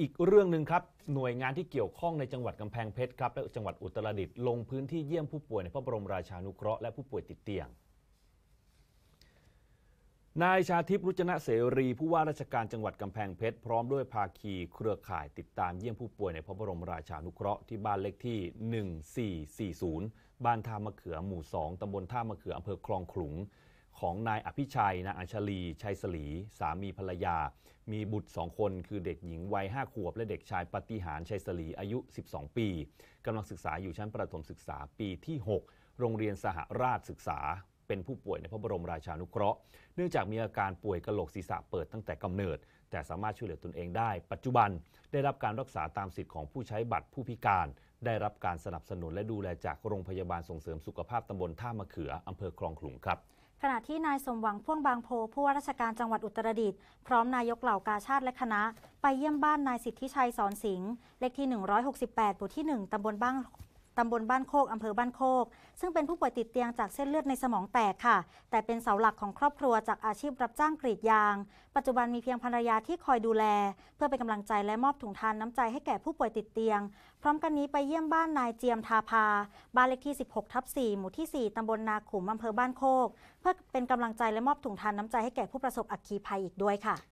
อีกเรื่องหนึ่งครับหน่วยงานที่เกี่ยวข้องในจังหวัดกำแพงเพชรครับและจังหวัดอุตรดิตถ์ลงพื้นที่เยี่ยมผู้ป่วยในพระบรมราชานุเคราะห์และผู้ป่วยติดเตียง นายชาทิพย์รุจนะเสรี ผู้ว่าราชการจังหวัดกำแพงเพชรพร้อมด้วยภาคีเครือข่ายติดตามเยี่ยมผู้ป่วยในพระบรมราชานุเคราะห์ที่บ้านเลขที่1440บ้านท่ามะเขือหมู่ 2ตำบลท่ามะเขืออำเภอคลองขลุงของนายอภิชัยนางอัญชลีชัยสลี สามีภรรยา มีบุตรสองคนคือเด็กหญิงวัยห้าขวบและเด็กชายปฏิหาร ชัยสลีอายุ 12 ปี กำลังศึกษาอยู่ชั้นประถมศึกษาปีที่ 6 โรงเรียนสหราชศึกษาเป็นผู้ป่วยในพระบรมราชานุเคราะห์เนื่องจากมีอาการป่วยกระโหลกศีรษะเปิดตั้งแต่กำเนิด แต่สามารถช่วยเหลือตนเองได้ ปัจจุบันได้รับการรักษาตามสิทธิ์ของผู้ใช้บัตรผู้พิการ ได้รับการสนับสนุนและดูแลจากโรงพยาบาลส่งเสริมสุขภาพตำบลท่ามะเขืออำเภอคลองขลุงครับขณะที่นายสมหวังพ่วงบางโพ ผู้ว่าราชการจังหวัดอุตรดิตถ์พร้อมนายกเหล่ากาชาติและคณะ ไปเยี่ยมบ้านนายสิทธิชัยสอนสิงห์เลขที่ 168หมู่ที่ 1ตำบลบ้างตำบลบ้านโคก อำเภอบ้านโคก ซึ่งเป็นผู้ป่วยติดเตียงจากเส้นเลือดในสมองแตกค่ะ แต่เป็นเสาหลักของครอบครัวจากอาชีพรับจ้างกรีดยาง ปัจจุบันมีเพียงภรรยาที่คอยดูแล เพื่อเป็นกำลังใจและมอบถุงทานน้ำใจให้แก่ผู้ป่วยติดเตียง พร้อมกันนี้ไปเยี่ยมบ้านนายเจียมทาพา บ้านเลขที่ 16 ทับ 4 หมู่ที่ 4 ตำบลนาขุมอำเภอบ้านโคก เพื่อเป็นกำลังใจและมอบถุงทานน้ำใจให้แก่ผู้ประสบอัคคีภัยอีกด้วยค่ะ